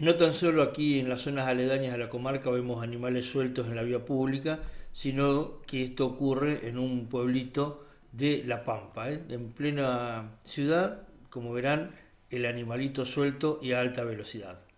No tan solo aquí en las zonas aledañas a la comarca vemos animales sueltos en la vía pública, sino que esto ocurre en un pueblito de La Pampa, ¿eh? en plena ciudad, como verán, el animalito suelto y a alta velocidad.